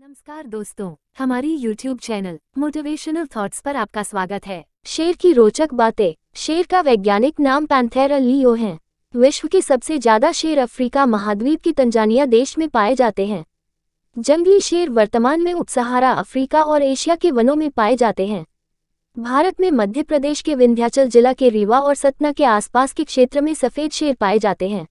नमस्कार दोस्तों हमारी YouTube चैनल मोटिवेशनल थॉट्स पर आपका स्वागत है शेर की रोचक बातें शेर का वैज्ञानिक नाम पैंथेरा लियो है विश्व के सबसे ज्यादा शेर अफ्रीका महाद्वीप की तंजानिया देश में पाए जाते हैं जंगली शेर वर्तमान में उपसहारा अफ्रीका और एशिया के वनों में पाए जाते हैं भारत में मध्य प्रदेश के विंध्याचल जिला के रीवा और सतना के आसपास के क्षेत्र में सफेद शेर पाए जाते हैं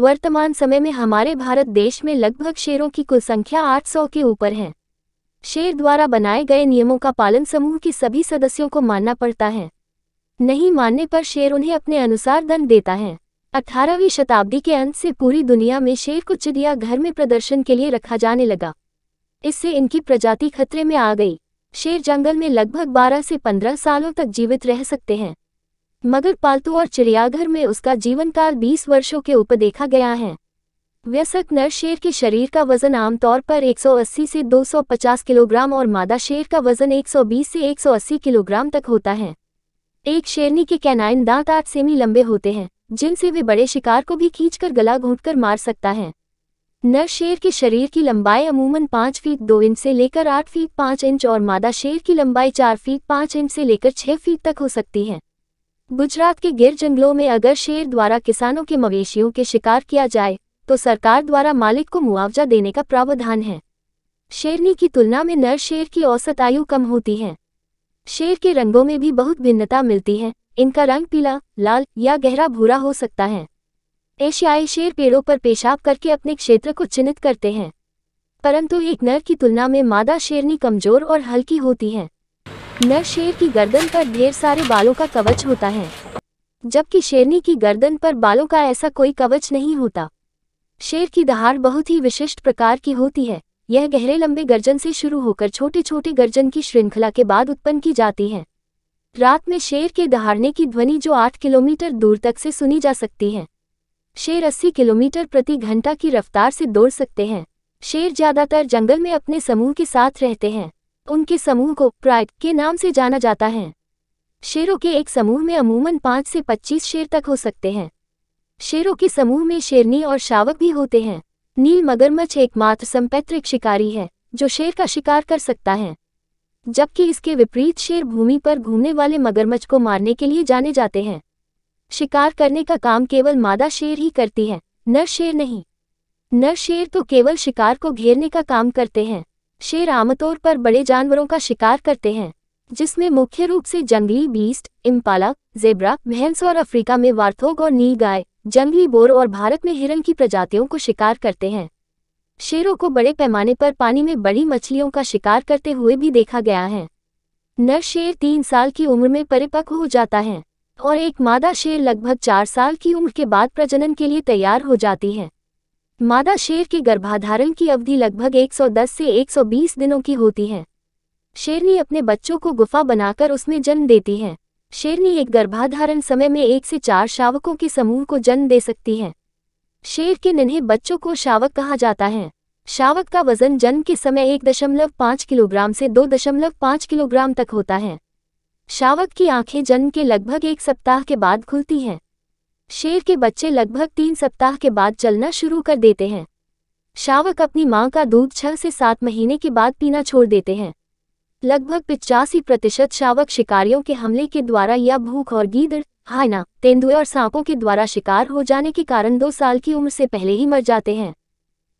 वर्तमान समय में हमारे भारत देश में लगभग शेरों की कुल संख्या 800 के ऊपर है शेर द्वारा बनाए गए नियमों का पालन समूह के सभी सदस्यों को मानना पड़ता है नहीं मानने पर शेर उन्हें अपने अनुसार दंड देता है अठारहवीं शताब्दी के अंत से पूरी दुनिया में शेर को चिड़िया घर में प्रदर्शन के लिए रखा जाने लगा इससे इनकी प्रजाति खतरे में आ गई शेर जंगल में लगभग 12 से 15 सालों तक जीवित रह सकते हैं मगर पालतू और चिड़ियाघर में उसका जीवनकाल 20 वर्षों के ऊपर देखा गया है व्यसक नर शेर के शरीर का वजन आमतौर पर 180 से 250 किलोग्राम और मादा शेर का वजन 120 से 180 किलोग्राम तक होता है एक शेरनी के कैनाइन दांत आठ सेमी लंबे होते हैं जिनसे वे बड़े शिकार को भी खींचकर गला घूंटकर मार सकता है नर शेर के शरीर की लंबाई अमूमन पाँच फीट दो इंच से लेकर आठ फीट पाँच इंच और मादा शेर की लंबाई चार फीट पाँच इंच से लेकर छः फीट तक हो सकती है गुजरात के गिर जंगलों में अगर शेर द्वारा किसानों के मवेशियों के शिकार किया जाए तो सरकार द्वारा मालिक को मुआवजा देने का प्रावधान है शेरनी की तुलना में नर शेर की औसत आयु कम होती है शेर के रंगों में भी बहुत भिन्नता मिलती है इनका रंग पीला लाल या गहरा भूरा हो सकता है एशियाई शेर पेड़ों पर पेशाब करके अपने क्षेत्र को चिन्हित करते हैं परंतु एक नर की तुलना में मादा शेरनी कमजोर और हल्की होती है न शेर की गर्दन पर ढेर सारे बालों का कवच होता है जबकि शेरनी की गर्दन पर बालों का ऐसा कोई कवच नहीं होता शेर की दहाड़ बहुत ही विशिष्ट प्रकार की होती है यह गहरे लंबे गर्जन से शुरू होकर छोटे छोटे गर्जन की श्रृंखला के बाद उत्पन्न की जाती है रात में शेर के दहाड़ने की ध्वनि जो आठ किलोमीटर दूर तक से सुनी जा सकती है शेर अस्सी किलोमीटर प्रति घंटा की रफ्तार से दौड़ सकते हैं शेर ज़्यादातर जंगल में अपने समूह के साथ रहते हैं उनके समूह को प्राइड के नाम से जाना जाता है शेरों के एक समूह में अमूमन पाँच से पच्चीस शेर तक हो सकते हैं शेरों के समूह में शेरनी और शावक भी होते हैं नील मगरमच्छ एकमात्र संपैतृक शिकारी है जो शेर का शिकार कर सकता है जबकि इसके विपरीत शेर भूमि पर घूमने वाले मगरमच्छ को मारने के लिए जाने जाते हैं शिकार करने का काम केवल मादा शेर ही करती है नर शेर नहीं नर शेर तो केवल शिकार को घेरने का काम करते हैं शेर आमतौर पर बड़े जानवरों का शिकार करते हैं जिसमें मुख्य रूप से जंगली बीस्ट इम्पाला जेबरा भैंस और अफ्रीका में वार्थोग और नील गाय जंगली बोर और भारत में हिरण की प्रजातियों को शिकार करते हैं शेरों को बड़े पैमाने पर पानी में बड़ी मछलियों का शिकार करते हुए भी देखा गया है नर शेर तीन साल की उम्र में परिपक्व हो जाता है और एक मादा शेर लगभग चार साल की उम्र के बाद प्रजनन के लिए तैयार हो जाती है मादा शेर के गर्भाधारण की अवधि लगभग 110 से 120 दिनों की होती है शेरनी अपने बच्चों को गुफा बनाकर उसमें जन्म देती है शेरनी एक गर्भाधारण समय में एक से चार शावकों के समूह को जन्म दे सकती है शेर के नन्हे बच्चों को शावक कहा जाता है शावक का वजन जन्म के समय एक दशमलव पाँच किलोग्राम से दो दशमलव पाँच किलोग्राम तक होता है शावक की आंखें जन्म के लगभग एक सप्ताह के बाद खुलती हैं शेर के बच्चे लगभग तीन सप्ताह के बाद चलना शुरू कर देते हैं शावक अपनी माँ का दूध छह से सात महीने के बाद पीना छोड़ देते हैं लगभग पिचासी प्रतिशत शावक शिकारियों के हमले के द्वारा या भूख और गीदड़ हाइना तेंदुए और सांपों के द्वारा शिकार हो जाने के कारण दो साल की उम्र से पहले ही मर जाते हैं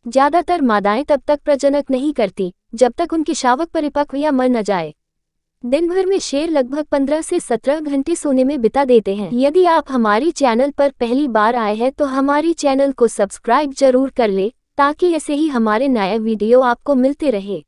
ज़्यादातर मादाएं तब तक प्रजनक नहीं करती जब तक उनके शावक परिपक्व या मर न जाए दिन भर में शेर लगभग 15 से 17 घंटे सोने में बिता देते हैं यदि आप हमारी चैनल पर पहली बार आए हैं तो हमारी चैनल को सब्सक्राइब जरूर कर ले ताकि ऐसे ही हमारे नए वीडियो आपको मिलते रहे